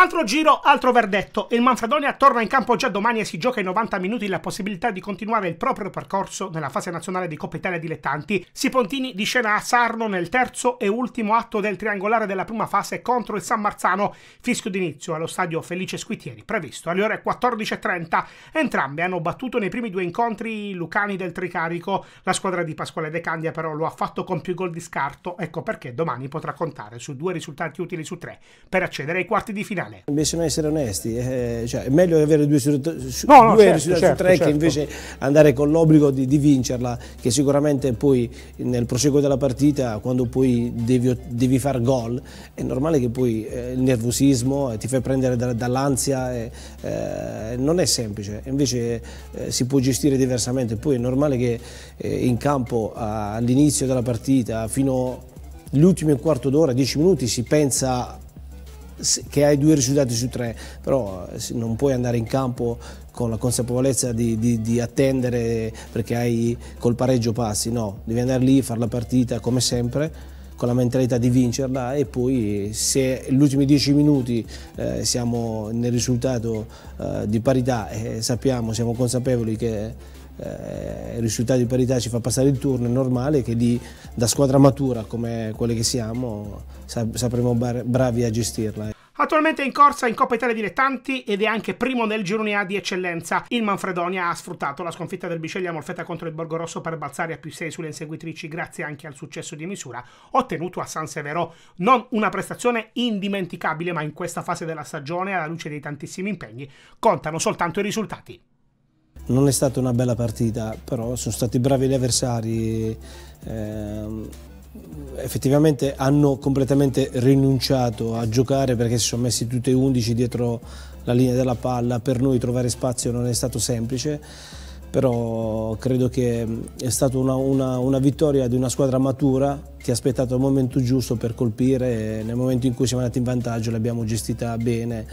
Altro giro, altro verdetto. Il Manfredonia torna in campo già domani e si gioca in 90 minuti la possibilità di continuare il proprio percorso nella fase nazionale di Coppa Italia Dilettanti. Sipontini di scena a Sarno nel terzo e ultimo atto del triangolare della prima fase contro il San Marzano. Fischio d'inizio allo stadio Felice Squitieri, previsto alle ore 14.30. Entrambe hanno battuto nei primi due incontri i Lucani del Tricarico. La squadra di Pasquale De Candia però lo ha fatto con più gol di scarto, ecco perché domani potrà contare su due risultati utili su tre per accedere ai quarti di finale male. Bisogna essere onesti, eh, cioè, è meglio avere due risultati su, no, no, certo, su certo, tre certo. che invece andare con l'obbligo di, di, vincerla, che sicuramente poi nel proseguo della partita, quando poi devi, devi far gol, è normale che poi eh, il nervosismo eh, ti fai prendere da, dall'ansia, eh, eh non è semplice, invece eh, si può gestire diversamente, poi è normale che in campo all'inizio della partita fino all'ultimo quarto d'ora, dieci minuti, si pensa che hai due risultati su tre, però eh, non puoi andare in campo con la consapevolezza di, di, di attendere perché hai col pareggio passi, no, devi andare lì, fare la partita come sempre con la mentalità di vincerla e poi se gli ultimi dieci minuti eh, siamo nel risultato eh, di parità e sappiamo, siamo consapevoli che eh, il risultato di parità ci fa passare il turno, è normale che di, da squadra matura come quelle che siamo sapremo bravi a gestirla. Attualmente è in corsa in Coppa Italia Dilettanti ed è anche primo nel girone A di eccellenza. Il Manfredonia ha sfruttato la sconfitta del Biceglia Molfetta contro il Borgorosso per balzare a più 6 sulle inseguitrici grazie anche al successo di misura ottenuto a San Severo. Non una prestazione indimenticabile ma in questa fase della stagione alla luce dei tantissimi impegni contano soltanto i risultati. Non è stata una bella partita, però sono stati bravi gli avversari. Ehm, effettivamente hanno completamente rinunciato a giocare perché si sono messi tutti e 11 dietro la linea della palla. Per noi trovare spazio non è stato semplice, però credo che mm, è stata una, una, una vittoria di una squadra matura che ha aspettato il momento giusto per colpire. nel momento in cui siamo andati in vantaggio l'abbiamo gestita bene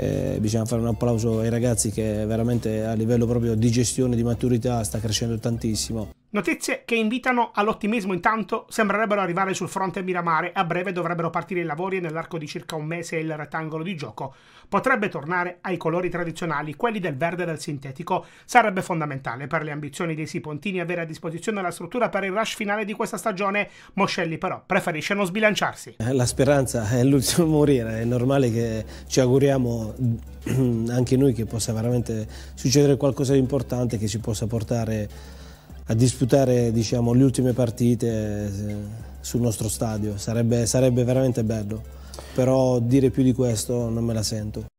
eh, bisogna fare un applauso ai ragazzi che veramente a livello proprio di gestione, di maturità sta crescendo tantissimo. Notizie che invitano all'ottimismo intanto sembrerebbero arrivare sul fronte Miramare, a breve dovrebbero partire i lavori e nell'arco di circa un mese il rettangolo di gioco potrebbe tornare ai colori tradizionali, quelli del verde e del sintetico. Sarebbe fondamentale per le ambizioni dei Sipontini avere a disposizione la struttura per il rush finale di questa stagione, Moscelli però preferisce non sbilanciarsi. Eh, la speranza è l'ultimo a morire, è normale che ci auguriamo anche noi che possa veramente succedere qualcosa di importante che ci possa portare a disputare diciamo, le ultime partite eh, sul nostro stadio, sarebbe, sarebbe veramente bello, però dire più di questo non me la sento.